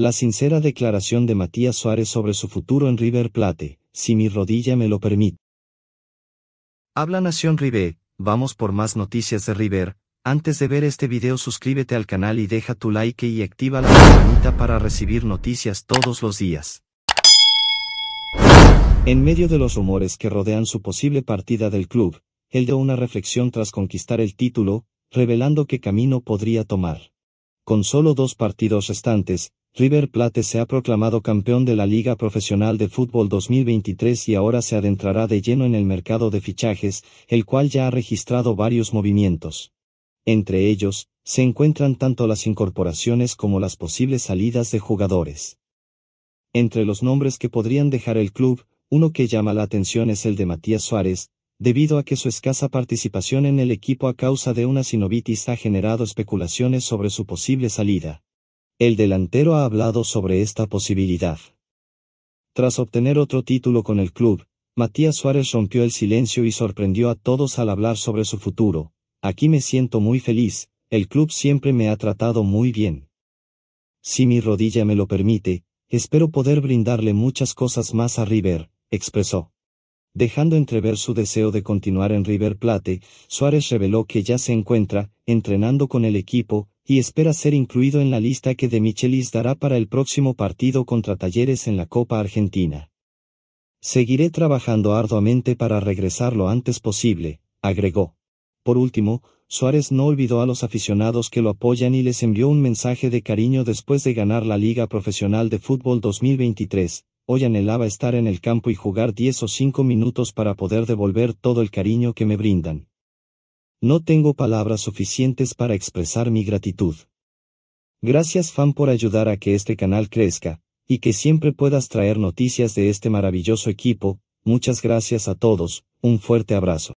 La sincera declaración de Matías Suárez sobre su futuro en River Plate, si mi rodilla me lo permite. Habla Nación River, vamos por más noticias de River. Antes de ver este video suscríbete al canal y deja tu like y activa la campanita para recibir noticias todos los días. En medio de los rumores que rodean su posible partida del club, él dio una reflexión tras conquistar el título, revelando qué camino podría tomar. Con solo dos partidos restantes, River Plate se ha proclamado campeón de la Liga Profesional de Fútbol 2023 y ahora se adentrará de lleno en el mercado de fichajes, el cual ya ha registrado varios movimientos. Entre ellos, se encuentran tanto las incorporaciones como las posibles salidas de jugadores. Entre los nombres que podrían dejar el club, uno que llama la atención es el de Matías Suárez, debido a que su escasa participación en el equipo a causa de una sinovitis ha generado especulaciones sobre su posible salida. El delantero ha hablado sobre esta posibilidad. Tras obtener otro título con el club, Matías Suárez rompió el silencio y sorprendió a todos al hablar sobre su futuro. Aquí me siento muy feliz, el club siempre me ha tratado muy bien. Si mi rodilla me lo permite, espero poder brindarle muchas cosas más a River, expresó. Dejando entrever su deseo de continuar en River Plate, Suárez reveló que ya se encuentra, entrenando con el equipo, y espera ser incluido en la lista que De Michelis dará para el próximo partido contra Talleres en la Copa Argentina. Seguiré trabajando arduamente para regresar lo antes posible, agregó. Por último, Suárez no olvidó a los aficionados que lo apoyan y les envió un mensaje de cariño después de ganar la Liga Profesional de Fútbol 2023. Hoy anhelaba estar en el campo y jugar 10 o 5 minutos para poder devolver todo el cariño que me brindan. No tengo palabras suficientes para expresar mi gratitud. Gracias fan por ayudar a que este canal crezca, y que siempre puedas traer noticias de este maravilloso equipo, muchas gracias a todos, un fuerte abrazo.